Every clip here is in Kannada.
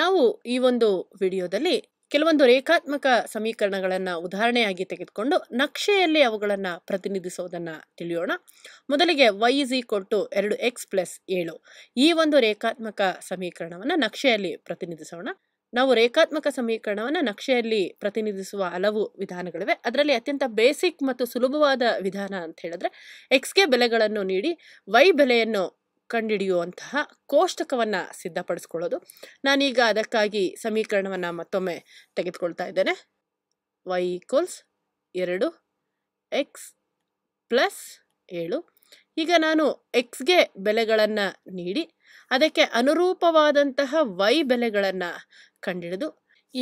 ನಾವು ಈ ಒಂದು ವಿಡಿಯೋದಲ್ಲಿ ಕೆಲವೊಂದು ರೇಖಾತ್ಮಕ ಸಮೀಕರಣಗಳನ್ನು ಉದಾಹರಣೆಯಾಗಿ ತೆಗೆದುಕೊಂಡು ನಕ್ಷೆಯಲ್ಲಿ ಅವುಗಳನ್ನು ಪ್ರತಿನಿಧಿಸೋದನ್ನು ತಿಳಿಯೋಣ ಮೊದಲಿಗೆ ವೈ ಇಸ್ ಈಕ್ವಲ್ ಟು ಎರಡು ಎಕ್ಸ್ ಪ್ಲಸ್ ಏಳು ಈ ಒಂದು ರೇಖಾತ್ಮಕ ಸಮೀಕರಣವನ್ನು ನಕ್ಷೆಯಲ್ಲಿ ಪ್ರತಿನಿಧಿಸೋಣ ನಾವು ರೇಖಾತ್ಮಕ ಸಮೀಕರಣವನ್ನು ನಕ್ಷೆಯಲ್ಲಿ ಪ್ರತಿನಿಧಿಸುವ ಹಲವು ವಿಧಾನಗಳಿವೆ ಅದರಲ್ಲಿ ಅತ್ಯಂತ ಬೇಸಿಕ್ ಮತ್ತು ಸುಲಭವಾದ ವಿಧಾನ ಅಂತ ಹೇಳಿದ್ರೆ ಎಕ್ಸ್ಗೆ ಬೆಲೆಗಳನ್ನು ನೀಡಿ ವೈ ಬೆಲೆಯನ್ನು ಕಂಡುಹಿಡಿಯುವಂತಹ ಕೋಷ್ಟಕವನ್ನು ಸಿದ್ಧಪಡಿಸ್ಕೊಳ್ಳೋದು ನಾನೀಗ ಅದಕ್ಕಾಗಿ ಸಮೀಕರಣವನ್ನು ಮತ್ತೊಮ್ಮೆ ತೆಗೆದುಕೊಳ್ತಾ ಇದ್ದೇನೆ ವೈ ಈಕ್ವಲ್ಸ್ ಎರಡು ಎಕ್ಸ್ ಪ್ಲಸ್ ಏಳು ಈಗ ನಾನು ಎಕ್ಸ್ಗೆ ಬೆಲೆಗಳನ್ನು ನೀಡಿ ಅದಕ್ಕೆ ಅನುರೂಪವಾದಂತಹ ವೈ ಬೆಲೆಗಳನ್ನು ಕಂಡಿಡಿದು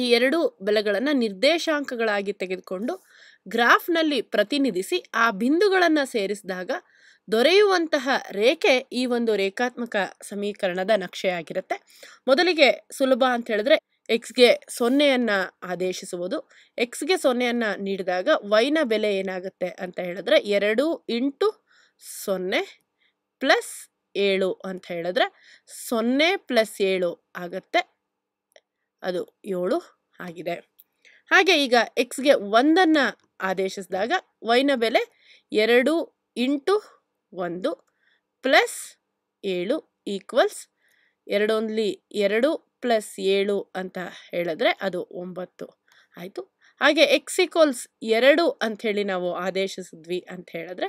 ಈ ಎರಡು ಬೆಲೆಗಳನ್ನು ನಿರ್ದೇಶಾಂಕಗಳಾಗಿ ತೆಗೆದುಕೊಂಡು ಗ್ರಾಫ್ನಲ್ಲಿ ಪ್ರತಿನಿಧಿಸಿ ಆ ಬಿಂದುಗಳನ್ನು ಸೇರಿಸಿದಾಗ ದೊರೆಯುವಂತಹ ರೇಖೆ ಈ ಒಂದು ರೇಖಾತ್ಮಕ ಸಮೀಕರಣದ ನಕ್ಷೆಯಾಗಿರುತ್ತೆ ಮೊದಲಿಗೆ ಸುಲಭ ಅಂತ ಹೇಳಿದ್ರೆ ಎಕ್ಸ್ಗೆ ಸೊನ್ನೆಯನ್ನು ಆದೇಶಿಸುವುದು ಎಕ್ಸ್ಗೆ ಸೊನ್ನೆಯನ್ನು ನೀಡಿದಾಗ ವೈನ ಬೆಲೆ ಏನಾಗುತ್ತೆ ಅಂತ ಹೇಳಿದ್ರೆ ಎರಡು ಇಂಟು ಸೊನ್ನೆ ಪ್ಲಸ್ ಏಳು ಅಂತ ಹೇಳಿದ್ರೆ ಸೊನ್ನೆ ಪ್ಲಸ್ ಏಳು ಆಗುತ್ತೆ ಅದು ಏಳು ಆಗಿದೆ ಹಾಗೆ ಈಗ ಎಕ್ಸ್ಗೆ ಒಂದನ್ನು ಆದೇಶಿಸಿದಾಗ ವೈನ ಬೆಲೆ ಎರಡು ಇಂಟು ಒಂದು ಪ್ಲಸ್ ಏಳು ಈಕ್ವಲ್ಸ್ ಎರಡೊಂದ್ಲಿ ಎರಡು ಪ್ಲಸ್ ಏಳು ಅಂತ ಹೇಳಿದ್ರೆ ಅದು ಒಂಬತ್ತು ಆಯಿತು ಹಾಗೆ ಎಕ್ಸ್ ಈಕ್ವಲ್ಸ್ ಎರಡು ಅಂಥೇಳಿ ನಾವು ಆದೇಶಿಸಿದ್ವಿ ಅಂತ ಹೇಳಿದ್ರೆ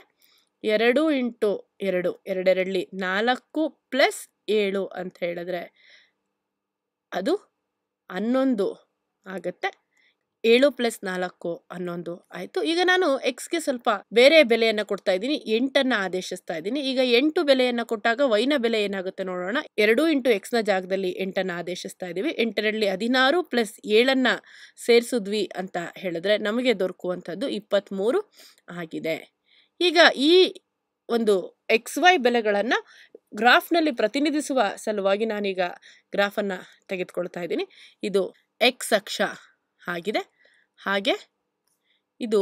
ಎರಡು ಇಂಟು ಎರಡು ಎರಡೆರಡಲ್ಲಿ ನಾಲ್ಕು ಪ್ಲಸ್ ಏಳು ಅಂತ ಹೇಳಿದ್ರೆ ಅದು ಹನ್ನೊಂದು ಆಗುತ್ತೆ ಏಳು ಪ್ಲಸ್ ನಾಲ್ಕು ಹನ್ನೊಂದು ಆಯಿತು ಈಗ ನಾನು ಎಕ್ಸ್ಗೆ ಸ್ವಲ್ಪ ಬೇರೆ ಬೆಲೆಯನ್ನು ಕೊಡ್ತಾ ಇದ್ದೀನಿ ಎಂಟನ್ನು ಆದೇಶಿಸ್ತಾ ಇದ್ದೀನಿ ಈಗ ಎಂಟು ಬೆಲೆಯನ್ನು ಕೊಟ್ಟಾಗ ವೈನ ಬೆಲೆ ಏನಾಗುತ್ತೆ ನೋಡೋಣ ಎರಡು ಇಂಟು ಎಕ್ಸ್ನ ಜಾಗದಲ್ಲಿ ಎಂಟನ್ನು ಆದೇಶಿಸ್ತಾ ಇದ್ದೀವಿ ಎಂಟರಲ್ಲಿ ಹದಿನಾರು ಪ್ಲಸ್ ಏಳನ್ನು ಸೇರಿಸಿದ್ವಿ ಅಂತ ಹೇಳಿದ್ರೆ ನಮಗೆ ದೊರಕುವಂಥದ್ದು ಇಪ್ಪತ್ತ್ಮೂರು ಆಗಿದೆ ಈಗ ಈ ಒಂದು ಎಕ್ಸ್ ವೈ ಬೆಲೆಗಳನ್ನು ಗ್ರಾಫ್ನಲ್ಲಿ ಪ್ರತಿನಿಧಿಸುವ ಸಲುವಾಗಿ ನಾನೀಗ ಗ್ರಾಫನ್ನು ತೆಗೆದುಕೊಳ್ತಾ ಇದ್ದೀನಿ ಇದು ಎಕ್ಸ್ ಅಕ್ಷ ಆಗಿದೆ ಹಾಗೆ ಇದು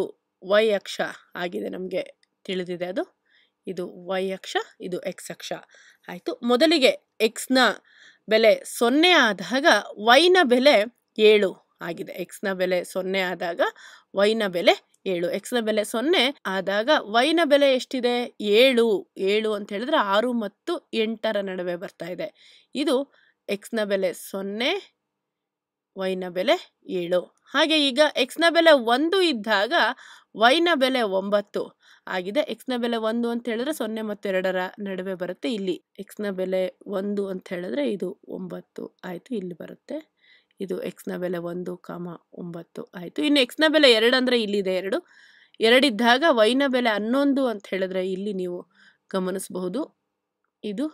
ವೈ ಅಕ್ಷ ಆಗಿದೆ ನಮಗೆ ತಿಳಿದಿದೆ ಅದು ಇದು ವೈ ಅಕ್ಷ ಇದು ಎಕ್ಸ್ ಅಕ್ಷ ಆಯಿತು ಮೊದಲಿಗೆ ಎಕ್ಸ್ನ ಬೆಲೆ ಸೊನ್ನೆ ಆದಾಗ ವೈನ ಬೆಲೆ ಏಳು ಆಗಿದೆ ಎಕ್ಸ್ನ ಬೆಲೆ ಸೊನ್ನೆ ಆದಾಗ ವೈನ ಬೆಲೆ ಏಳು ಎಕ್ಸ್ನ ಬೆಲೆ ಸೊನ್ನೆ ಆದಾಗ ವೈನ ಬೆಲೆ ಎಷ್ಟಿದೆ ಏಳು ಏಳು ಅಂತ ಹೇಳಿದ್ರೆ ಆರು ಮತ್ತು ಎಂಟರ ನಡುವೆ ಬರ್ತಾ ಇದೆ ಇದು ಎಕ್ಸ್ನ ಬೆಲೆ ಸೊನ್ನೆ ವೈನ ಬೆಲೆ ಏಳು ಹಾಗೆ ಈಗ ಎಕ್ಸ್ನ ಬೆಲೆ ಒಂದು ಇದ್ದಾಗ ವೈನ ಬೆಲೆ ಒಂಬತ್ತು ಆಗಿದೆ ಎಕ್ಸ್ನ ಬೆಲೆ ಒಂದು ಅಂತ ಹೇಳಿದ್ರೆ ಸೊನ್ನೆ ಮತ್ತು ಎರಡರ ನಡುವೆ ಬರುತ್ತೆ ಇಲ್ಲಿ ಎಕ್ಸ್ನ ಬೆಲೆ ಒಂದು ಅಂತ ಹೇಳಿದ್ರೆ ಇದು ಒಂಬತ್ತು ಆಯಿತು ಇಲ್ಲಿ ಬರುತ್ತೆ ಇದು ಎಕ್ಸ್ನ ಬೆಲೆ ಒಂದು ಕಾಮ ಒಂಬತ್ತು ಆಯಿತು ಇನ್ನು ಎಕ್ಸ್ನ ಬೆಲೆ ಎರಡು ಅಂದರೆ ಇಲ್ಲಿದೆ ಎರಡು ಎರಡಿದ್ದಾಗ ವೈನ ಬೆಲೆ ಹನ್ನೊಂದು ಅಂತ ಹೇಳಿದ್ರೆ ಇಲ್ಲಿ ನೀವು ಗಮನಿಸಬಹುದು ಇದು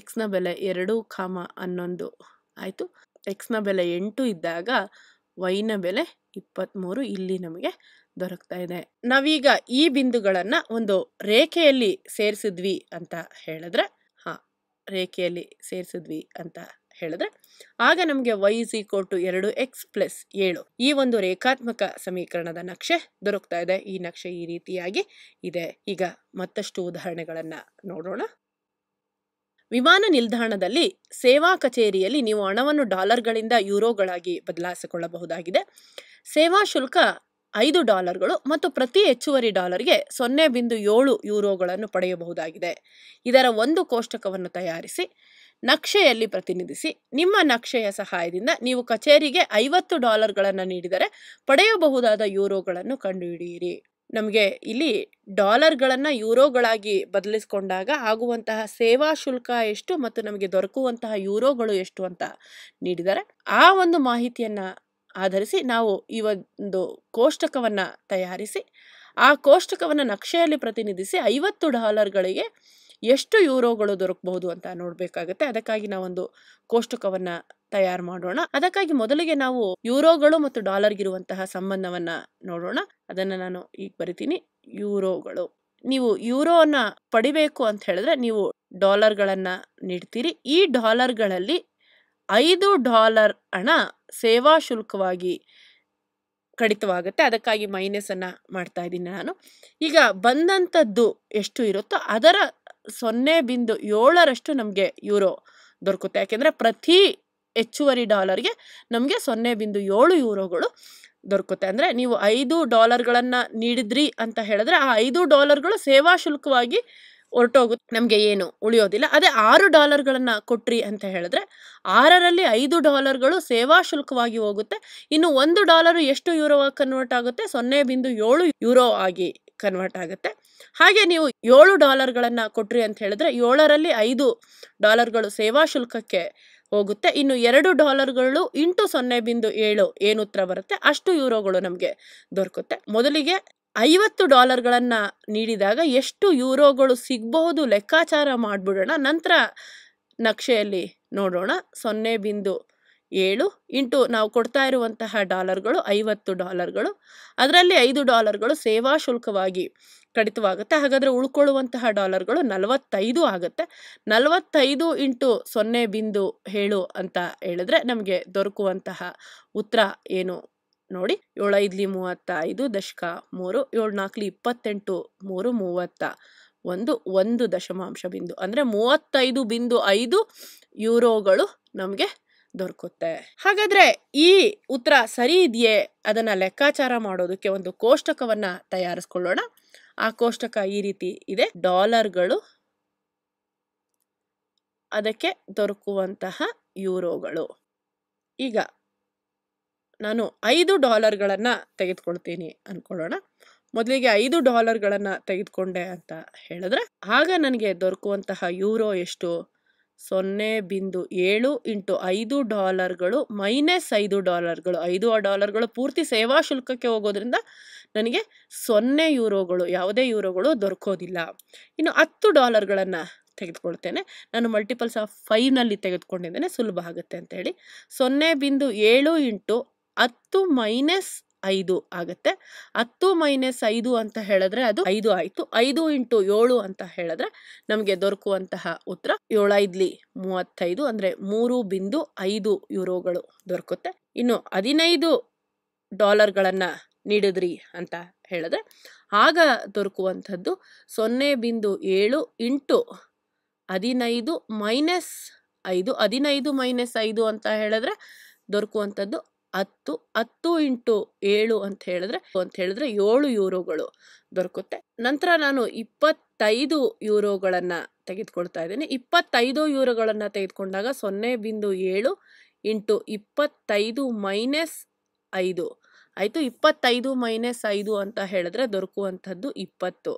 ಎಕ್ಸ್ನ ಬೆಲೆ ಎರಡು ಕಾಮ ಹನ್ನೊಂದು ಆಯಿತು ಎಕ್ಸ್ನ ಬೆಲೆ ಎಂಟು ಇದ್ದಾಗ ವೈನ ಬೆಲೆ ಇಪ್ಪತ್ತ್ಮೂರು ಇಲ್ಲಿ ನಮಗೆ ದೊರಕ್ತಾ ಇದೆ ನಾವೀಗ ಈ ಬಿಂದುಗಳನ್ನು ಒಂದು ರೇಖೆಯಲ್ಲಿ ಸೇರಿಸಿದ್ವಿ ಅಂತ ಹೇಳಿದ್ರೆ ಹಾಂ ರೇಖೆಯಲ್ಲಿ ಸೇರಿಸಿದ್ವಿ ಅಂತ ಹೇಳಿದ್ರೆ ಆಗ ನಮಗೆ ವೈ ಇಸ್ ಈಕ್ವಲ್ ಟು ಎರಡು ಎಕ್ಸ್ ಪ್ಲಸ್ ಏಳು ಈ ಒಂದು ರೇಖಾತ್ಮಕ ಸಮೀಕರಣದ ನಕ್ಷೆ ದೊರಕ್ತಾ ಇದೆ ಈ ನಕ್ಷೆ ಈ ರೀತಿಯಾಗಿ ಇದೆ ಈಗ ಮತ್ತಷ್ಟು ಉದಾಹರಣೆಗಳನ್ನು ನೋಡೋಣ ವಿಮಾನ ನಿಲ್ದಾಣದಲ್ಲಿ ಸೇವಾ ಕಚೇರಿಯಲ್ಲಿ ನೀವು ಹಣವನ್ನು ಡಾಲರ್ಗಳಿಂದ ಯೂರೋಗಳಾಗಿ ಬದಲಾಯಿಸಿಕೊಳ್ಳಬಹುದಾಗಿದೆ ಸೇವಾ ಶುಲ್ಕ ಐದು ಡಾಲರ್ಗಳು ಮತ್ತು ಪ್ರತಿ ಹೆಚ್ಚುವರಿ ಡಾಲರ್ಗೆ ಸೊನ್ನೆ ಬಿಂದು ಏಳು ಯೂರೋಗಳನ್ನು ಪಡೆಯಬಹುದಾಗಿದೆ ಇದರ ಒಂದು ಕೋಷ್ಟಕವನ್ನು ತಯಾರಿಸಿ ನಕ್ಷೆಯಲ್ಲಿ ಪ್ರತಿನಿಧಿಸಿ ನಿಮ್ಮ ನಕ್ಷೆಯ ಸಹಾಯದಿಂದ ನೀವು ಕಚೇರಿಗೆ ಐವತ್ತು ಡಾಲರ್ಗಳನ್ನು ನೀಡಿದರೆ ಪಡೆಯಬಹುದಾದ ಯೂರೋಗಳನ್ನು ಕಂಡುಹಿಡಿಯಿರಿ ನಮಗೆ ಇಲ್ಲಿ ಡಾಲರ್ಗಳನ್ನು ಯೂರೋಗಳಾಗಿ ಬದಲಿಸ್ಕೊಂಡಾಗ ಆಗುವಂತಹ ಸೇವಾ ಶುಲ್ಕ ಎಷ್ಟು ಮತ್ತು ನಮಗೆ ದೊರಕುವಂತಹ ಯೂರೋಗಳು ಎಷ್ಟು ಅಂತ ನೀಡಿದ್ದಾರೆ ಆ ಒಂದು ಮಾಹಿತಿಯನ್ನು ಆಧರಿಸಿ ನಾವು ಈ ಒಂದು ಕೋಷ್ಟಕವನ್ನು ತಯಾರಿಸಿ ಆ ಕೋಷ್ಟಕವನ್ನು ನಕ್ಷೆಯಲ್ಲಿ ಪ್ರತಿನಿಧಿಸಿ ಐವತ್ತು ಡಾಲರ್ಗಳಿಗೆ ಎಷ್ಟು ಯೂರೋಗಳು ದೊರಕಬಹುದು ಅಂತ ನೋಡಬೇಕಾಗತ್ತೆ ಅದಕ್ಕಾಗಿ ನಾವೊಂದು ಕೋಷ್ಟಕವನ್ನು ತಯಾರು ಮಾಡೋಣ ಅದಕ್ಕಾಗಿ ಮೊದಲಿಗೆ ನಾವು ಯೂರೋಗಳು ಮತ್ತು ಡಾಲರ್ಗಿರುವಂತಹ ಸಂಬಂಧವನ್ನ ನೋಡೋಣ ಅದನ್ನ ನಾನು ಈಗ ಬರಿತೀನಿ ಯೂರೋಗಳು ನೀವು ಯೂರೋನ ಪಡಿಬೇಕು ಅಂತ ಹೇಳಿದ್ರೆ ನೀವು ಡಾಲರ್ಗಳನ್ನ ನೀಡ್ತೀರಿ ಈ ಡಾಲರ್ಗಳಲ್ಲಿ ಐದು ಡಾಲರ್ ಹಣ ಸೇವಾ ಶುಲ್ಕವಾಗಿ ಕಡಿತವಾಗುತ್ತೆ ಅದಕ್ಕಾಗಿ ಮೈನಸ್ ಅನ್ನ ಮಾಡ್ತಾ ಇದ್ದೀನಿ ನಾನು ಈಗ ಬಂದಂಥದ್ದು ಎಷ್ಟು ಇರುತ್ತೋ ಅದರ ಸೊನ್ನೆ ಬಿಂದು ಏಳರಷ್ಟು ನಮಗೆ ಯೂರೋ ದೊರಕುತ್ತೆ ಯಾಕೆಂದರೆ ಪ್ರತಿ ಹೆಚ್ಚುವರಿ ಡಾಲರ್ಗೆ ನಮಗೆ ಸೊನ್ನೆ ಬಿಂದು ಏಳು ಯೂರೋಗಳು ದೊರಕುತ್ತೆ ಅಂದರೆ ನೀವು ಐದು ಡಾಲರ್ಗಳನ್ನು ನೀಡಿದ್ರಿ ಅಂತ ಹೇಳಿದ್ರೆ ಆ ಐದು ಡಾಲರ್ಗಳು ಸೇವಾ ಶುಲ್ಕವಾಗಿ ಹೊರಟೋಗುತ್ತೆ ನಮಗೆ ಏನು ಉಳಿಯೋದಿಲ್ಲ ಅದೇ ಆರು ಡಾಲರ್ಗಳನ್ನು ಕೊಟ್ರಿ ಅಂತ ಹೇಳಿದ್ರೆ ಆರರಲ್ಲಿ ಐದು ಡಾಲರ್ಗಳು ಸೇವಾ ಶುಲ್ಕವಾಗಿ ಹೋಗುತ್ತೆ ಇನ್ನು ಒಂದು ಡಾಲರು ಎಷ್ಟು ಯೂರೋ ಕನ್ವರ್ಟ್ ಆಗುತ್ತೆ ಸೊನ್ನೆ ಬಿಂದು ಏಳು ಯೂರೋ ಆಗಿ ಕನ್ವರ್ಟ್ ಆಗುತ್ತೆ ಹಾಗೆ ನೀವು ಏಳು ಡಾಲರ್ಗಳನ್ನು ಕೊಟ್ರಿ ಅಂತ ಹೇಳಿದ್ರೆ ಏಳರಲ್ಲಿ ಐದು ಡಾಲರ್ಗಳು ಸೇವಾ ಶುಲ್ಕಕ್ಕೆ ಹೋಗುತ್ತೆ ಇನ್ನು ಎರಡು ಡಾಲರ್ಗಳು ಇಂಟು ಸೊನ್ನೆ ಬಿಂದು ಏಳು ಏನು ಉತ್ತರ ಬರುತ್ತೆ ಅಷ್ಟು ಯೂರೋಗಳು ನಮಗೆ ದೊರಕುತ್ತೆ ಮೊದಲಿಗೆ ಐವತ್ತು ಡಾಲರ್ಗಳನ್ನು ನೀಡಿದಾಗ ಎಷ್ಟು ಯೂರೋಗಳು ಸಿಗಬಹುದು ಲೆಕ್ಕಾಚಾರ ಮಾಡಿಬಿಡೋಣ ನಂತರ ನಕ್ಷೆಯಲ್ಲಿ ನೋಡೋಣ ಸೊನ್ನೆ ಬಿಂದು ಏಳು ಇಂಟು ನಾವು ಕೊಡ್ತಾ ಇರುವಂತಹ ಡಾಲರ್ಗಳು ಐವತ್ತು ಡಾಲರ್ಗಳು ಅದರಲ್ಲಿ ಐದು ಡಾಲರ್ಗಳು ಸೇವಾ ಶುಲ್ಕವಾಗಿ ಕಡಿತವಾಗುತ್ತೆ ಹಾಗಾದರೆ ಉಳ್ಕೊಳ್ಳುವಂತಹ ಡಾಲರ್ಗಳು ನಲವತ್ತೈದು ಆಗುತ್ತೆ ನಲವತ್ತೈದು ಇಂಟು ಸೊನ್ನೆ ಬಿಂದು ಹೇಳು ಅಂತ ಹೇಳಿದ್ರೆ ನಮಗೆ ದೊರಕುವಂತಹ ಉತ್ತರ ಏನು ನೋಡಿ ಏಳೈದ್ಲಿ ಐದು ದಶಕ ಮೂರು ಏಳು ನಾಲ್ಕಲಿ ಇಪ್ಪತ್ತೆಂಟು ಮೂರು ಮೂವತ್ತ ಒಂದು ಒಂದು ದಶಮಾಂಶ ಬಿಂದು ಅಂದರೆ ಮೂವತ್ತೈದು ಬಿಂದು ಐದು ಯೂರೋಗಳು ನಮಗೆ ದೊರಕುತ್ತೆ ಹಾಗಾದ್ರೆ ಈ ಉತ್ತರ ಸರಿ ಇದೆಯೇ ಅದನ್ನ ಲೆಕ್ಕಾಚಾರ ಮಾಡೋದಕ್ಕೆ ಒಂದು ಕೋಷ್ಟಕವನ್ನ ತಯಾರಿಸ್ಕೊಳ್ಳೋಣ ಆ ಕೋಷ್ಟಕ ಈ ರೀತಿ ಇದೆ ಡಾಲರ್ಗಳು ಅದಕ್ಕೆ ದೊರಕುವಂತಹ ಯೂರೋಗಳು ಈಗ ನಾನು ಐದು ಡಾಲರ್ಗಳನ್ನು ತೆಗೆದುಕೊಳ್ತೀನಿ ಅನ್ಕೊಳ್ಳೋಣ ಮೊದಲಿಗೆ ಐದು ಡಾಲರ್ಗಳನ್ನು ತೆಗೆದುಕೊಂಡೆ ಅಂತ ಹೇಳಿದ್ರೆ ಆಗ ನನಗೆ ದೊರಕುವಂತಹ ಯೂರೋ ಎಷ್ಟು ಸೊನ್ನೆ ಬಿಂದು ಏಳು ಇಂಟು ಐದು ಡಾಲರ್ಗಳು ಮೈನಸ್ ಐದು ಡಾಲರ್ಗಳು ಐದು ಡಾಲರ್ಗಳು ಪೂರ್ತಿ ಸೇವಾ ಶುಲ್ಕಕ್ಕೆ ಹೋಗೋದ್ರಿಂದ ನನಗೆ ಸೊನ್ನೆ ಯೂರೋಗಳು ಯಾವುದೇ ಯೂರೋಗಳು ದೊರಕೋದಿಲ್ಲ ಇನ್ನು ಹತ್ತು ಡಾಲರ್ಗಳನ್ನು ತೆಗೆದುಕೊಳ್ತೇನೆ ನಾನು ಮಲ್ಟಿಪಲ್ಸ್ ಆಫ್ ಫೈವ್ನಲ್ಲಿ ತೆಗೆದುಕೊಂಡಿದ್ದೇನೆ ಸುಲಭ ಆಗುತ್ತೆ ಹೇಳಿ ಸೊನ್ನೆ ಬಿಂದು ಏಳು ಇಂಟು ಹತ್ತು ಮೈನಸ್ ಐದು ಆಗುತ್ತೆ ಹತ್ತು ಮೈನಸ್ ಐದು ಅಂತ ಹೇಳಿದ್ರೆ ಅದು ಐದು ಆಯಿತು ಐದು ಇಂಟು ಏಳು ಅಂತ ಹೇಳಿದ್ರೆ ನಮಗೆ ದೊರಕುವಂತಹ ಉತ್ತರ ಏಳೈದ್ಲಿ ಮೂವತ್ತೈದು ಅಂದರೆ ಮೂರು ಬಿಂದು ಐದು ಯುರೋಗಳು ದೊರಕುತ್ತೆ ಇನ್ನು ಹದಿನೈದು ಡಾಲರ್ಗಳನ್ನು ನೀಡಿದ್ರಿ ಅಂತ ಹೇಳಿದ್ರೆ ಆಗ ದೊರಕುವಂಥದ್ದು ಸೊನ್ನೆ ಬಿಂದು ಏಳು ಇಂಟು ಹದಿನೈದು ಮೈನಸ್ ಐದು ಹದಿನೈದು ಮೈನಸ್ ಐದು ಅಂತ ಹೇಳಿದ್ರೆ ದೊರಕುವಂಥದ್ದು ಹತ್ತು ಹತ್ತು ಇಂಟು ಏಳು ಅಂತ ಹೇಳಿದ್ರೆ ಅಂತ ಹೇಳಿದ್ರೆ ಏಳು ಯೂರೋಗಳು ದೊರಕುತ್ತೆ ನಂತರ ನಾನು ಇಪ್ಪತ್ತೈದು ಯೂರೋಗಳನ್ನು ತೆಗೆದುಕೊಳ್ತಾ ಇದ್ದೀನಿ ಇಪ್ಪತ್ತೈದು ಯೂರೋಗಳನ್ನು ತೆಗೆದುಕೊಂಡಾಗ ಸೊನ್ನೆ ಬಿಂದು ಏಳು ಇಂಟು ಇಪ್ಪತ್ತೈದು ಮೈನಸ್ ಐದು ಆಯಿತು ಇಪ್ಪತ್ತೈದು ಮೈನಸ್ ಐದು ಅಂತ ಹೇಳಿದ್ರೆ ದೊರಕುವಂಥದ್ದು ಇಪ್ಪತ್ತು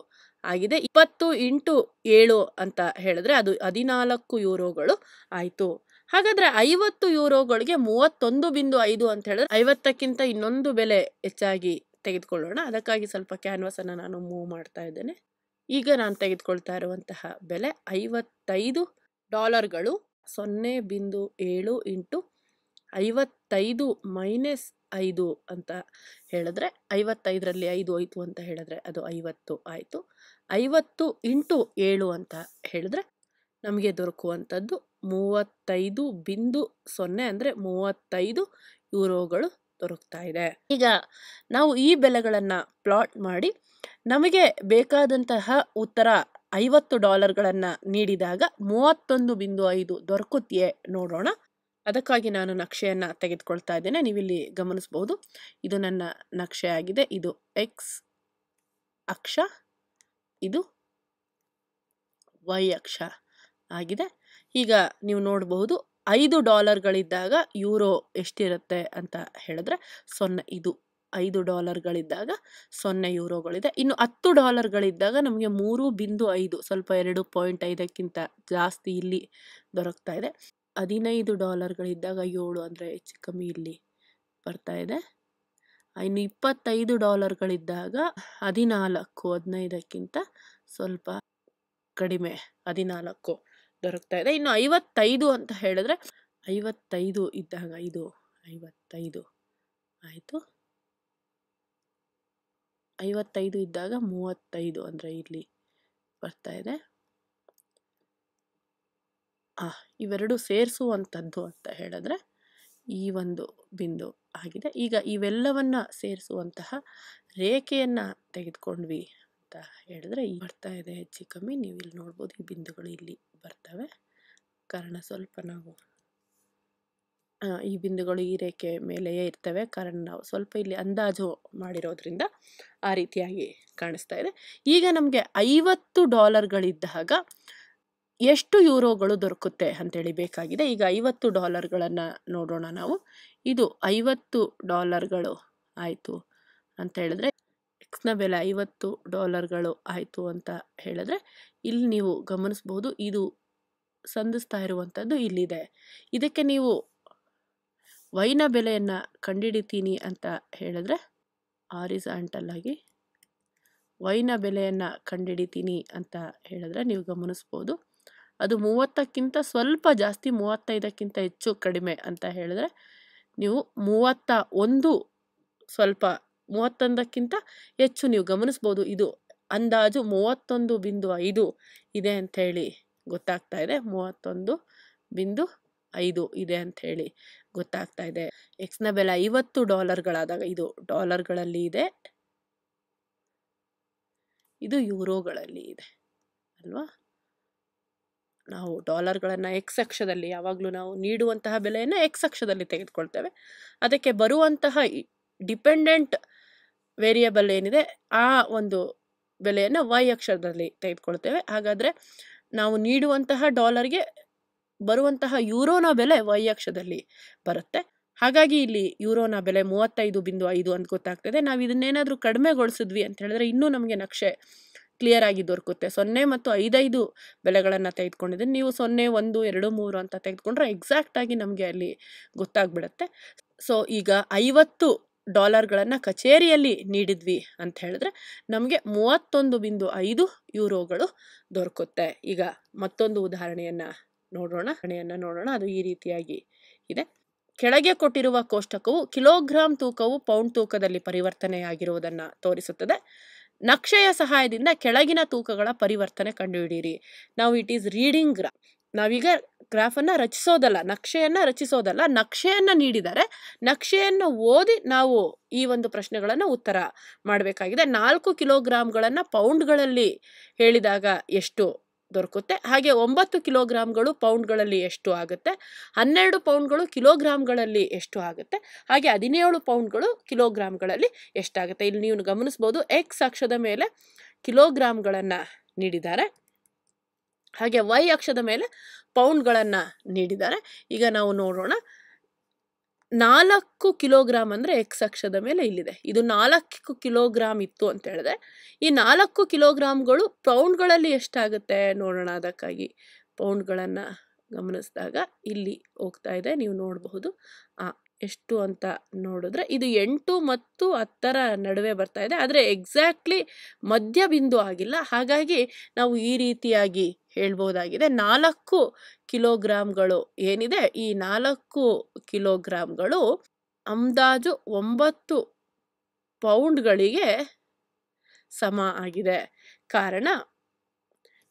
ಆಗಿದೆ ಇಪ್ಪತ್ತು ಇಂಟು ಏಳು ಅಂತ ಹೇಳಿದ್ರೆ ಅದು ಹದಿನಾಲ್ಕು ಯೂರೋಗಳು ಆಯಿತು ಹಾಗಾದ್ರೆ ಐವತ್ತು ಯೂರೋಗಳಿಗೆ ಮೂವತ್ತೊಂದು ಬಿಂದು ಐದು ಅಂತ ಹೇಳಿದ್ರೆ ಐವತ್ತಕ್ಕಿಂತ ಇನ್ನೊಂದು ಬೆಲೆ ಹೆಚ್ಚಾಗಿ ತೆಗೆದುಕೊಳ್ಳೋಣ ಅದಕ್ಕಾಗಿ ಸ್ವಲ್ಪ ಕ್ಯಾನ್ವಾಸ್ ಅನ್ನು ನಾನು ಮೂವ್ ಮಾಡ್ತಾ ಇದ್ದೇನೆ ಈಗ ನಾನು ತೆಗೆದುಕೊಳ್ತಾ ಇರುವಂತಹ ಬೆಲೆ ಐವತ್ತೈದು ಡಾಲರ್ಗಳು ಸೊನ್ನೆ ಬಿಂದು ಏಳು ಇಂಟು ಐವತ್ತೈದು ಮೈನಸ್ ಐದು ಅಂತ ಹೇಳಿದ್ರೆ ಐವತ್ತೈದರಲ್ಲಿ ಐದು ಹೋಯ್ತು ಅಂತ ಹೇಳಿದ್ರೆ ಅದು ಐವತ್ತು ಆಯಿತು ಐವತ್ತು ಇಂಟು ಏಳು ಅಂತ ಹೇಳಿದ್ರೆ ನಮಗೆ ದೊರಕುವಂಥದ್ದು ಮೂವತ್ತೈದು ಬಿಂದು ಸೊನ್ನೆ ಅಂದರೆ ಮೂವತ್ತೈದು ಯೂರೋಗಳು ದೊರಕ್ತಾ ಇದೆ ಈಗ ನಾವು ಈ ಬೆಲೆಗಳನ್ನು ಪ್ಲಾಟ್ ಮಾಡಿ ನಮಗೆ ಬೇಕಾದಂತಹ ಉತ್ತರ ಐವತ್ತು ಡಾಲರ್ಗಳನ್ನು ನೀಡಿದಾಗ ಮೂವತ್ತೊಂದು ಬಿಂದು ಐದು ದೊರಕುತ್ತಿಯೇ ನೋಡೋಣ ಅದಕ್ಕಾಗಿ ನಾನು ನಕ್ಷೆಯನ್ನು ತೆಗೆದುಕೊಳ್ತಾ ಇದ್ದೇನೆ ನೀವಿಲ್ಲಿ ಗಮನಿಸಬಹುದು ಇದು ನನ್ನ ನಕ್ಷೆ ಆಗಿದೆ ಇದು ಎಕ್ಸ್ ಅಕ್ಷ ಇದು ವೈ ಅಕ್ಷ ಆಗಿದೆ ಈಗ ನೀವು ನೋಡಬಹುದು ಐದು ಡಾಲರ್ಗಳಿದ್ದಾಗ ಯೂರೋ ಎಷ್ಟಿರುತ್ತೆ ಅಂತ ಹೇಳಿದ್ರೆ ಸೊನ್ನೆ ಇದು ಐದು ಡಾಲರ್ಗಳಿದ್ದಾಗ ಸೊನ್ನೆ ಯೂರೋಗಳಿದೆ ಇನ್ನು ಹತ್ತು ಡಾಲರ್ಗಳಿದ್ದಾಗ ನಮಗೆ ಮೂರು ಬಿಂದು ಐದು ಸ್ವಲ್ಪ ಎರಡು ಪಾಯಿಂಟ್ ಐದಕ್ಕಿಂತ ಜಾಸ್ತಿ ಇಲ್ಲಿ ದೊರಕ್ತಾ ಇದೆ ಹದಿನೈದು ಡಾಲರ್ಗಳಿದ್ದಾಗ ಏಳು ಅಂದರೆ ಹೆಚ್ಚು ಕಮ್ಮಿ ಇಲ್ಲಿ ಬರ್ತಾ ಇದೆ ಇನ್ನು ಇಪ್ಪತ್ತೈದು ಡಾಲರ್ಗಳಿದ್ದಾಗ ಹದಿನಾಲ್ಕು ಹದಿನೈದಕ್ಕಿಂತ ಸ್ವಲ್ಪ ಕಡಿಮೆ ಹದಿನಾಲ್ಕು ದೊರಕ್ತಾ ಇದೆ ಇನ್ನು ಐವತ್ತೈದು ಅಂತ ಹೇಳಿದ್ರೆ ಐವತ್ತೈದು ಇದ್ದಾಗ ಐದು ಐವತ್ತೈದು ಆಯಿತು ಐವತ್ತೈದು ಇದ್ದಾಗ ಮೂವತ್ತೈದು ಅಂದರೆ ಇಲ್ಲಿ ಬರ್ತಾ ಇದೆ ಆ ಇವೆರಡು ಸೇರಿಸುವಂಥದ್ದು ಅಂತ ಹೇಳಿದ್ರೆ ಈ ಒಂದು ಬಿಂದು ಆಗಿದೆ ಈಗ ಇವೆಲ್ಲವನ್ನ ಸೇರಿಸುವಂತಹ ರೇಖೆಯನ್ನು ತೆಗೆದುಕೊಂಡ್ವಿ ಅಂತ ಹೇಳಿದ್ರೆ ಬರ್ತಾ ಇದೆ ಹೆಚ್ಚು ಕಮ್ಮಿ ನೀವು ಇಲ್ಲಿ ನೋಡ್ಬೋದು ಈ ಬಿಂದುಗಳು ಇಲ್ಲಿ ಬರ್ತವೆ ಕಾರಣ ಸ್ವಲ್ಪ ನಾವು ಈ ಬಿಂದುಗಳು ಈ ರೇಖೆ ಮೇಲೆಯೇ ಇರ್ತವೆ ಕಾರಣ ನಾವು ಸ್ವಲ್ಪ ಇಲ್ಲಿ ಅಂದಾಜು ಮಾಡಿರೋದ್ರಿಂದ ಆ ರೀತಿಯಾಗಿ ಕಾಣಿಸ್ತಾ ಇದೆ ಈಗ ನಮಗೆ ಐವತ್ತು ಡಾಲರ್ಗಳಿದ್ದಾಗ ಎಷ್ಟು ಯೂರೋಗಳು ದೊರಕುತ್ತೆ ಅಂತೇಳಿ ಬೇಕಾಗಿದೆ ಈಗ ಐವತ್ತು ಡಾಲರ್ಗಳನ್ನು ನೋಡೋಣ ನಾವು ಇದು ಐವತ್ತು ಡಾಲರ್ಗಳು ಆಯಿತು ಅಂತ ಹೇಳಿದ್ರೆ ನ ಬೆಲೆ ಐವತ್ತು ಡಾಲರ್ಗಳು ಆಯಿತು ಅಂತ ಹೇಳಿದ್ರೆ ಇಲ್ಲಿ ನೀವು ಗಮನಿಸ್ಬೋದು ಇದು ಸಂಧಿಸ್ತಾ ಇರುವಂಥದ್ದು ಇಲ್ಲಿದೆ ಇದಕ್ಕೆ ನೀವು ವೈನ ಬೆಲೆಯನ್ನು ಕಂಡಿಡಿತೀನಿ ಅಂತ ಹೇಳಿದ್ರೆ ಆಗಿ ವೈನ ಬೆಲೆಯನ್ನು ಕಂಡುಹಿಡಿತೀನಿ ಅಂತ ಹೇಳಿದ್ರೆ ನೀವು ಗಮನಿಸ್ಬೋದು ಅದು ಮೂವತ್ತಕ್ಕಿಂತ ಸ್ವಲ್ಪ ಜಾಸ್ತಿ ಮೂವತ್ತೈದಕ್ಕಿಂತ ಹೆಚ್ಚು ಕಡಿಮೆ ಅಂತ ಹೇಳಿದ್ರೆ ನೀವು ಮೂವತ್ತ ಒಂದು ಸ್ವಲ್ಪ ಮೂವತ್ತೊಂದಕ್ಕಿಂತ ಹೆಚ್ಚು ನೀವು ಗಮನಿಸ್ಬೋದು ಇದು ಅಂದಾಜು ಮೂವತ್ತೊಂದು ಬಿಂದು ಐದು ಇದೆ ಅಂಥೇಳಿ ಗೊತ್ತಾಗ್ತಾ ಇದೆ ಮೂವತ್ತೊಂದು ಬಿಂದು ಐದು ಇದೆ ಅಂಥೇಳಿ ಗೊತ್ತಾಗ್ತಾ ಇದೆ ಎಕ್ಸ್ನ ಬೆಲೆ ಐವತ್ತು ಡಾಲರ್ಗಳಾದಾಗ ಇದು ಡಾಲರ್ಗಳಲ್ಲಿ ಇದೆ ಇದು ಯೂರೋಗಳಲ್ಲಿ ಇದೆ ಅಲ್ವಾ ನಾವು ಡಾಲರ್ಗಳನ್ನು ಎಕ್ಸ್ ಅಕ್ಷದಲ್ಲಿ ಯಾವಾಗಲೂ ನಾವು ನೀಡುವಂತಹ ಬೆಲೆಯನ್ನು ಎಕ್ಸ್ ಅಕ್ಷದಲ್ಲಿ ತೆಗೆದುಕೊಳ್ತೇವೆ ಅದಕ್ಕೆ ಬರುವಂತಹ ಡಿಪೆಂಡೆಂಟ್ ವೇರಿಯಬಲ್ ಏನಿದೆ ಆ ಒಂದು ಬೆಲೆಯನ್ನು ವೈ ಅಕ್ಷರದಲ್ಲಿ ತೆಗೆದುಕೊಳ್ತೇವೆ ಹಾಗಾದರೆ ನಾವು ನೀಡುವಂತಹ ಡಾಲರ್ಗೆ ಬರುವಂತಹ ಯೂರೋನ ಬೆಲೆ ವೈ ಅಕ್ಷದಲ್ಲಿ ಬರುತ್ತೆ ಹಾಗಾಗಿ ಇಲ್ಲಿ ಯೂರೋನ ಬೆಲೆ ಮೂವತ್ತೈದು ಬಿಂದು ಐದು ಅಂತ ಗೊತ್ತಾಗ್ತದೆ ನಾವು ಇದನ್ನೇನಾದರೂ ಕಡಿಮೆಗೊಳಿಸಿದ್ವಿ ಅಂತ ಹೇಳಿದ್ರೆ ಇನ್ನೂ ನಮಗೆ ನಕ್ಷೆ ಕ್ಲಿಯರ್ ಆಗಿ ದೊರಕುತ್ತೆ ಸೊನ್ನೆ ಮತ್ತು ಐದೈದು ಬೆಲೆಗಳನ್ನು ತೆಗೆದುಕೊಂಡಿದ್ದೀನಿ ನೀವು ಸೊನ್ನೆ ಒಂದು ಎರಡು ಮೂರು ಅಂತ ತೆಗೆದುಕೊಂಡ್ರೆ ಎಕ್ಸಾಕ್ಟಾಗಿ ನಮಗೆ ಅಲ್ಲಿ ಗೊತ್ತಾಗ್ಬಿಡುತ್ತೆ ಸೊ ಈಗ ಐವತ್ತು ಡಾಲರ್ಗಳನ್ನು ಕಚೇರಿಯಲ್ಲಿ ನೀಡಿದ್ವಿ ಅಂತ ಹೇಳಿದ್ರೆ ನಮಗೆ ಮೂವತ್ತೊಂದು ಬಿಂದು ಐದು ಯುರೋಗಳು ದೊರಕುತ್ತೆ ಈಗ ಮತ್ತೊಂದು ಉದಾಹರಣೆಯನ್ನು ನೋಡೋಣ ಹಣೆಯನ್ನು ನೋಡೋಣ ಅದು ಈ ರೀತಿಯಾಗಿ ಇದೆ ಕೆಳಗೆ ಕೊಟ್ಟಿರುವ ಕೋಷ್ಟಕವು ಕಿಲೋಗ್ರಾಂ ತೂಕವು ಪೌಂಡ್ ತೂಕದಲ್ಲಿ ಪರಿವರ್ತನೆಯಾಗಿರುವುದನ್ನು ತೋರಿಸುತ್ತದೆ ನಕ್ಷೆಯ ಸಹಾಯದಿಂದ ಕೆಳಗಿನ ತೂಕಗಳ ಪರಿವರ್ತನೆ ಕಂಡುಹಿಡಿಯಿರಿ ನಾವು ಇಟ್ ಈಸ್ ರೀಡಿಂಗ್ ಗ್ರಾಮ್ ನಾವೀಗ ಗ್ರಾಫನ್ನು ರಚಿಸೋದಲ್ಲ ನಕ್ಷೆಯನ್ನು ರಚಿಸೋದಲ್ಲ ನಕ್ಷೆಯನ್ನು ನೀಡಿದ್ದಾರೆ ನಕ್ಷೆಯನ್ನು ಓದಿ ನಾವು ಈ ಒಂದು ಪ್ರಶ್ನೆಗಳನ್ನು ಉತ್ತರ ಮಾಡಬೇಕಾಗಿದೆ ನಾಲ್ಕು ಕಿಲೋಗ್ರಾಮ್ಗಳನ್ನು ಪೌಂಡ್ಗಳಲ್ಲಿ ಹೇಳಿದಾಗ ಎಷ್ಟು ದೊರಕುತ್ತೆ ಹಾಗೆ ಒಂಬತ್ತು ಕಿಲೋಗ್ರಾಮ್ಗಳು ಪೌಂಡ್ಗಳಲ್ಲಿ ಎಷ್ಟು ಆಗುತ್ತೆ ಹನ್ನೆರಡು ಪೌಂಡ್ಗಳು ಕಿಲೋಗ್ರಾಮ್ಗಳಲ್ಲಿ ಎಷ್ಟು ಆಗುತ್ತೆ ಹಾಗೆ ಹದಿನೇಳು ಪೌಂಡ್ಗಳು ಕಿಲೋಗ್ರಾಮ್ಗಳಲ್ಲಿ ಎಷ್ಟಾಗುತ್ತೆ ಇಲ್ಲಿ ನೀವು ಗಮನಿಸ್ಬೋದು ಎಕ್ಸ್ ಅಕ್ಷದ ಮೇಲೆ ಕಿಲೋಗ್ರಾಮ್ಗಳನ್ನು ನೀಡಿದ್ದಾರೆ ಹಾಗೆ ವೈ ಅಕ್ಷದ ಮೇಲೆ ಪೌಂಡ್ಗಳನ್ನು ನೀಡಿದ್ದಾರೆ ಈಗ ನಾವು ನೋಡೋಣ ನಾಲ್ಕು ಕಿಲೋಗ್ರಾಮ್ ಅಂದರೆ ಎಕ್ಸ್ ಅಕ್ಷದ ಮೇಲೆ ಇಲ್ಲಿದೆ ಇದು ನಾಲ್ಕು ಕಿಲೋಗ್ರಾಮ್ ಇತ್ತು ಅಂತ ಹೇಳಿದೆ ಈ ನಾಲ್ಕು ಕಿಲೋಗ್ರಾಮ್ಗಳು ಪೌಂಡ್ಗಳಲ್ಲಿ ಎಷ್ಟಾಗುತ್ತೆ ನೋಡೋಣ ಅದಕ್ಕಾಗಿ ಪೌಂಡ್ಗಳನ್ನು ಗಮನಿಸಿದಾಗ ಇಲ್ಲಿ ಹೋಗ್ತಾ ಇದೆ ನೀವು ನೋಡಬಹುದು ಆ ಎಷ್ಟು ಅಂತ ನೋಡಿದ್ರೆ ಇದು ಎಂಟು ಮತ್ತು ಹತ್ತರ ನಡುವೆ ಬರ್ತಾ ಇದೆ ಆದರೆ ಎಕ್ಸಾಕ್ಟ್ಲಿ ಮಧ್ಯ ಬಿಂದು ಆಗಿಲ್ಲ ಹಾಗಾಗಿ ನಾವು ಈ ರೀತಿಯಾಗಿ ಹೇಳ್ಬೋದಾಗಿದೆ ನಾಲ್ಕು ಕಿಲೋಗ್ರಾಮ್ಗಳು ಏನಿದೆ ಈ ನಾಲ್ಕು ಕಿಲೋಗ್ರಾಮ್ಗಳು ಅಂದಾಜು ಒಂಬತ್ತು ಪೌಂಡ್ಗಳಿಗೆ ಸಮ ಆಗಿದೆ ಕಾರಣ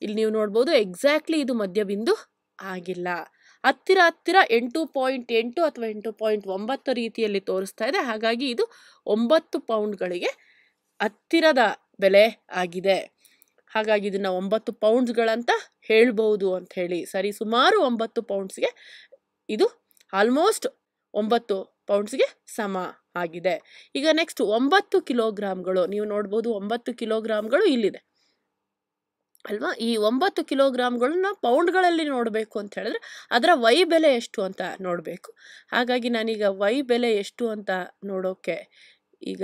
ಇಲ್ಲಿ ನೀವು ನೋಡ್ಬೋದು ಎಕ್ಸಾಕ್ಟ್ಲಿ ಇದು ಮಧ್ಯಬಿಂದು ಆಗಿಲ್ಲ ಹತ್ತಿರ ಹತ್ತಿರ ಎಂಟು ಪಾಯಿಂಟ್ ಎಂಟು ಅಥವಾ ಎಂಟು ಪಾಯಿಂಟ್ ಒಂಬತ್ತು ರೀತಿಯಲ್ಲಿ ತೋರಿಸ್ತಾ ಇದೆ ಹಾಗಾಗಿ ಇದು ಒಂಬತ್ತು ಪೌಂಡ್ಗಳಿಗೆ ಹತ್ತಿರದ ಬೆಲೆ ಆಗಿದೆ ಹಾಗಾಗಿ ಇದನ್ನು ಒಂಬತ್ತು ಪೌಂಡ್ಸ್ಗಳಂತ ಹೇಳ್ಬೋದು ಅಂತ ಹೇಳಿ ಸರಿ ಸುಮಾರು ಒಂಬತ್ತು ಪೌಂಡ್ಸ್ಗೆ ಇದು ಆಲ್ಮೋಸ್ಟ್ ಒಂಬತ್ತು ಪೌಂಡ್ಸ್ಗೆ ಸಮ ಆಗಿದೆ ಈಗ ನೆಕ್ಸ್ಟ್ ಒಂಬತ್ತು ಕಿಲೋಗ್ರಾಮ್ಗಳು ನೀವು ನೋಡ್ಬೋದು ಒಂಬತ್ತು ಕಿಲೋಗ್ರಾಮ್ಗಳು ಇಲ್ಲಿದೆ ಅಲ್ವಾ ಈ ಒಂಬತ್ತು ಕಿಲೋಗ್ರಾಮ್ಗಳನ್ನ ಪೌಂಡ್ಗಳಲ್ಲಿ ನೋಡಬೇಕು ಅಂತ ಹೇಳಿದ್ರೆ ಅದರ ವೈ ಬೆಲೆ ಎಷ್ಟು ಅಂತ ನೋಡಬೇಕು ಹಾಗಾಗಿ ನಾನೀಗ ವೈ ಬೆಲೆ ಎಷ್ಟು ಅಂತ ನೋಡೋಕ್ಕೆ ಈಗ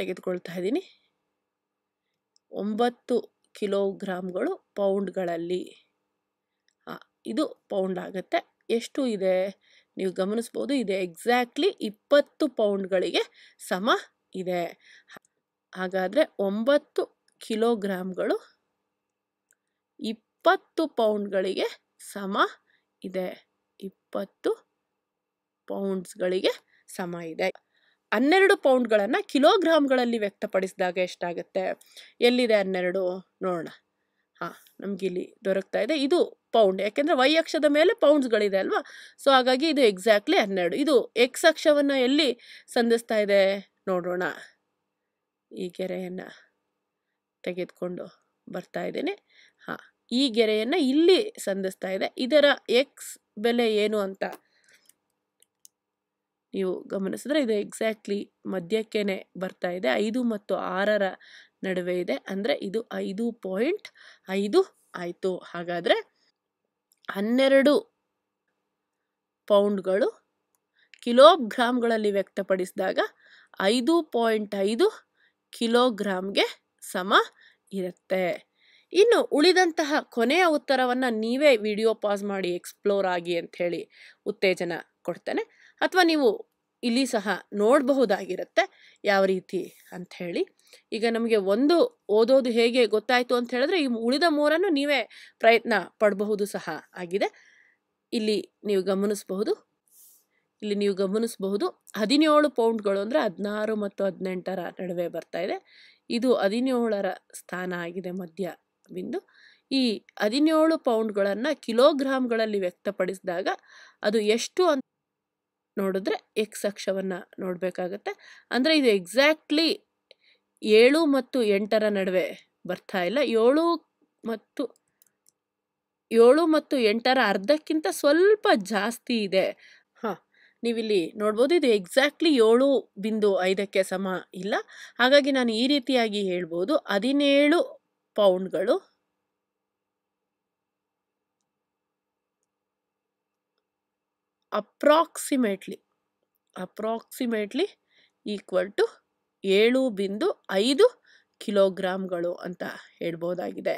ತೆಗೆದುಕೊಳ್ತಾ ಇದ್ದೀನಿ ಒಂಬತ್ತು ಕಿಲೋಗ್ರಾಮ್ಗಳು ಪೌಂಡ್ಗಳಲ್ಲಿ ಇದು ಪೌಂಡ್ ಆಗುತ್ತೆ ಎಷ್ಟು ಇದೆ ನೀವು ಗಮನಿಸ್ಬೋದು ಇದೆ ಎಕ್ಸಾಕ್ಟ್ಲಿ ಇಪ್ಪತ್ತು ಪೌಂಡ್ಗಳಿಗೆ ಸಮ ಇದೆ ಹಾಗಾದರೆ ಒಂಬತ್ತು ಕಿಲೋಗ್ರಾಮ್ಗಳು ಇಪ್ಪತ್ತು ಪೌಂಡ್ಗಳಿಗೆ ಸಮ ಇದೆ ಇಪ್ಪತ್ತು ಪೌಂಡ್ಸ್ಗಳಿಗೆ ಸಮ ಇದೆ ಹನ್ನೆರಡು ಪೌಂಡ್ಗಳನ್ನು ಕಿಲೋಗ್ರಾಮ್ಗಳಲ್ಲಿ ವ್ಯಕ್ತಪಡಿಸಿದಾಗ ಎಷ್ಟಾಗುತ್ತೆ ಎಲ್ಲಿದೆ ಹನ್ನೆರಡು ನೋಡೋಣ ಹಾಂ ನಮಗಿಲ್ಲಿ ದೊರಕ್ತಾ ಇದೆ ಇದು ಪೌಂಡ್ ಯಾಕೆಂದರೆ ವೈ ಅಕ್ಷದ ಮೇಲೆ ಪೌಂಡ್ಸ್ಗಳಿದೆ ಅಲ್ವಾ ಸೊ ಹಾಗಾಗಿ ಇದು ಎಕ್ಸಾಕ್ಟ್ಲಿ ಹನ್ನೆರಡು ಇದು ಎಕ್ಸ್ ಅಕ್ಷವನ್ನು ಎಲ್ಲಿ ಸಂಧಿಸ್ತಾ ಇದೆ ನೋಡೋಣ ಈ ಗೆರೆಯನ್ನು ತೆಗೆದುಕೊಂಡು ಬರ್ತಾ ಇದ್ದೀನಿ ಹಾಂ ಈ ಗೆರೆಯನ್ನು ಇಲ್ಲಿ ಸಂಧಿಸ್ತಾ ಇದೆ ಇದರ ಎಕ್ಸ್ ಬೆಲೆ ಏನು ಅಂತ ನೀವು ಗಮನಿಸಿದ್ರೆ ಇದು ಎಕ್ಸಾಕ್ಟ್ಲಿ ಮಧ್ಯಕ್ಕೇನೆ ಬರ್ತಾ ಇದೆ ಐದು ಮತ್ತು ಆರರ ನಡುವೆ ಇದೆ ಅಂದರೆ ಇದು ಐದು ಪಾಯಿಂಟ್ ಐದು ಆಯಿತು ಹಾಗಾದರೆ ಹನ್ನೆರಡು ಪೌಂಡ್ಗಳು ಗ್ರಾಮ್ಗಳಲ್ಲಿ ವ್ಯಕ್ತಪಡಿಸಿದಾಗ ಐದು ಪಾಯಿಂಟ್ ಐದು ಕಿಲೋಗ್ರಾಮ್ಗೆ ಸಮ ಇರುತ್ತೆ ಇನ್ನು ಉಳಿದಂತಹ ಕೊನೆಯ ಉತ್ತರವನ್ನು ನೀವೇ ವಿಡಿಯೋ ಪಾಸ್ ಮಾಡಿ ಎಕ್ಸ್ಪ್ಲೋರ್ ಆಗಿ ಅಂತ ಹೇಳಿ ಉತ್ತೇಜನ ಕೊಡ್ತೇನೆ ಅಥವಾ ನೀವು ಇಲ್ಲಿ ಸಹ ನೋಡಬಹುದಾಗಿರುತ್ತೆ ಯಾವ ರೀತಿ ಅಂತ ಹೇಳಿ ಈಗ ನಮಗೆ ಒಂದು ಓದೋದು ಹೇಗೆ ಗೊತ್ತಾಯಿತು ಅಂತ ಹೇಳಿದ್ರೆ ಈ ಉಳಿದ ಮೂರನ್ನು ನೀವೇ ಪ್ರಯತ್ನ ಪಡಬಹುದು ಸಹ ಆಗಿದೆ ಇಲ್ಲಿ ನೀವು ಗಮನಿಸಬಹುದು ಇಲ್ಲಿ ನೀವು ಗಮನಿಸಬಹುದು ಹದಿನೇಳು ಪೌಂಡ್ಗಳು ಅಂದರೆ ಹದಿನಾರು ಮತ್ತು ಹದಿನೆಂಟರ ನಡುವೆ ಬರ್ತಾ ಇದೆ ಇದು ಹದಿನೇಳರ ಸ್ಥಾನ ಆಗಿದೆ ಮಧ್ಯ ಬಿಂದು ಈ ಹದಿನೇಳು ಪೌಂಡ್ಗಳನ್ನು ಕಿಲೋಗ್ರಾಮ್ಗಳಲ್ಲಿ ವ್ಯಕ್ತಪಡಿಸಿದಾಗ ಅದು ಎಷ್ಟು ಅಂತ ನೋಡಿದ್ರೆ ಎಕ್ಸ್ ಅಕ್ಷವನ್ನು ನೋಡಬೇಕಾಗತ್ತೆ ಅಂದರೆ ಇದು ಎಕ್ಸಾಕ್ಟ್ಲಿ ಏಳು ಮತ್ತು ಎಂಟರ ನಡುವೆ ಬರ್ತಾ ಇಲ್ಲ ಏಳು ಮತ್ತು ಏಳು ಮತ್ತು ಎಂಟರ ಅರ್ಧಕ್ಕಿಂತ ಸ್ವಲ್ಪ ಜಾಸ್ತಿ ಇದೆ ಹಾಂ ನೀವಿಲ್ಲಿ ನೋಡ್ಬೋದು ಇದು ಎಕ್ಸಾಕ್ಟ್ಲಿ ಏಳು ಬಿಂದು ಐದಕ್ಕೆ ಸಮ ಇಲ್ಲ ಹಾಗಾಗಿ ನಾನು ಈ ರೀತಿಯಾಗಿ ಹೇಳ್ಬೋದು ಹದಿನೇಳು ಪೌಂಡ್ಗಳು ಅಪ್ರಾಕ್ಸಿಮೇಟ್ಲಿ ಅಪ್ರಾಕ್ಸಿಮೇಟ್ಲಿ ಈಕ್ವಲ್ ಟು ಏಳು ಬಿಂದು ಐದು ಕಿಲೋಗ್ರಾಮ್ಗಳು ಅಂತ ಹೇಳ್ಬೋದಾಗಿದೆ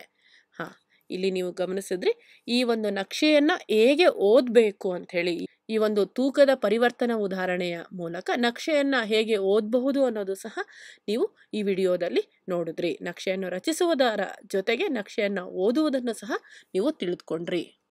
ಹಾಂ ಇಲ್ಲಿ ನೀವು ಗಮನಿಸಿದ್ರಿ ಈ ಒಂದು ನಕ್ಷೆಯನ್ನು ಹೇಗೆ ಓದಬೇಕು ಅಂಥೇಳಿ ಈ ಒಂದು ತೂಕದ ಪರಿವರ್ತನಾ ಉದಾಹರಣೆಯ ಮೂಲಕ ನಕ್ಷೆಯನ್ನು ಹೇಗೆ ಓದಬಹುದು ಅನ್ನೋದು ಸಹ ನೀವು ಈ ವಿಡಿಯೋದಲ್ಲಿ ನೋಡಿದ್ರಿ ನಕ್ಷೆಯನ್ನು ರಚಿಸುವುದರ ಜೊತೆಗೆ ನಕ್ಷೆಯನ್ನು ಓದುವುದನ್ನು ಸಹ ನೀವು ತಿಳಿದುಕೊಂಡ್ರಿ